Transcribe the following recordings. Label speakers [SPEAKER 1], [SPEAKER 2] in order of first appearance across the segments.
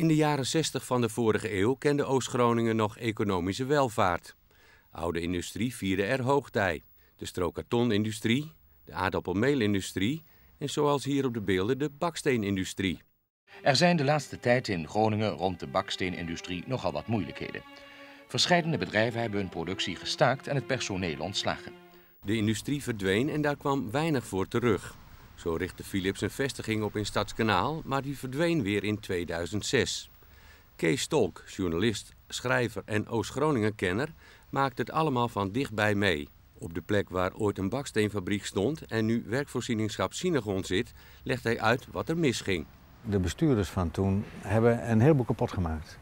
[SPEAKER 1] In de jaren 60 van de vorige eeuw kende Oost-Groningen nog economische welvaart. Oude industrie vierde er hoogtij. De strokartonindustrie, de aardappelmeelindustrie en zoals hier op de beelden de baksteenindustrie. Er zijn de laatste tijd in Groningen rond de baksteenindustrie nogal wat moeilijkheden. Verscheidene bedrijven hebben hun productie gestaakt en het personeel ontslagen. De industrie verdween en daar kwam weinig voor terug. Zo richtte Philips een vestiging op in Stadskanaal, maar die verdween weer in 2006. Kees Stolk, journalist, schrijver en Oost-Groningen-kenner, maakt het allemaal van dichtbij mee. Op de plek waar ooit een baksteenfabriek stond en nu werkvoorzieningschap Synagon zit, legt hij uit wat er misging.
[SPEAKER 2] De bestuurders van toen hebben een heleboel kapot gemaakt.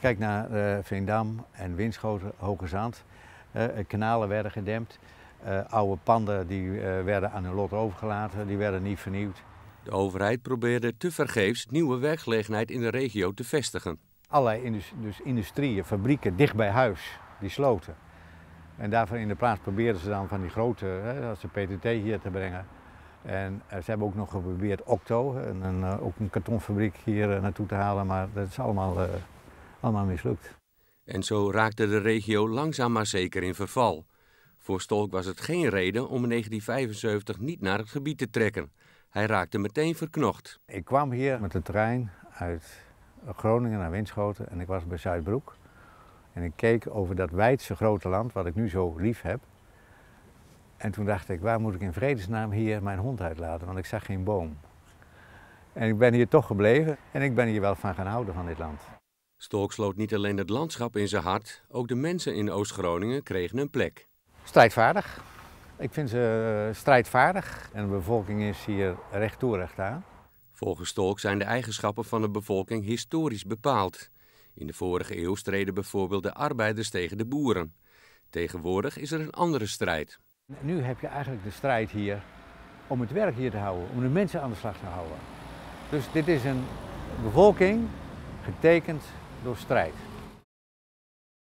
[SPEAKER 2] Kijk naar eh, Veendam en Winschoten, Hoge Zand. Eh, kanalen werden gedempt. Eh, oude panden die eh, werden aan hun lot
[SPEAKER 1] overgelaten, die werden niet vernieuwd. De overheid probeerde tevergeefs nieuwe werkgelegenheid in de regio te vestigen.
[SPEAKER 2] Allerlei dus industrieën, fabrieken dicht bij huis, die sloten. En daarvan in de plaats probeerden ze dan van die grote, hè, als de PTT hier te brengen. En eh, ze hebben ook nog geprobeerd Octo, een, een, ook een kartonfabriek hier naartoe te halen, maar dat is allemaal, allemaal mislukt.
[SPEAKER 1] En zo raakte de regio langzaam maar zeker in verval. Voor Stolk was het geen reden om in 1975 niet naar het gebied te trekken. Hij raakte meteen verknocht. Ik kwam hier met de trein uit
[SPEAKER 2] Groningen naar Winschoten en ik was bij Zuidbroek. En ik keek over dat wijdse grote land, wat ik nu zo lief heb. En toen dacht ik, waar moet ik in vredesnaam hier mijn hond uitlaten? Want ik zag geen boom. En ik ben hier toch gebleven en ik ben hier wel van gaan
[SPEAKER 1] houden van dit land. Stolk sloot niet alleen het landschap in zijn hart, ook de mensen in Oost-Groningen kregen een plek. Strijdvaardig. Ik vind ze eh, strijdvaardig en de bevolking is hier recht toe recht aan. Volgens Tolk zijn de eigenschappen van de bevolking historisch bepaald. In de vorige eeuw streden bijvoorbeeld de arbeiders tegen de boeren. Tegenwoordig is er een andere strijd. Nu heb je eigenlijk de strijd hier
[SPEAKER 2] om het werk hier te houden, om de mensen aan de slag te houden. Dus dit is een bevolking getekend door strijd.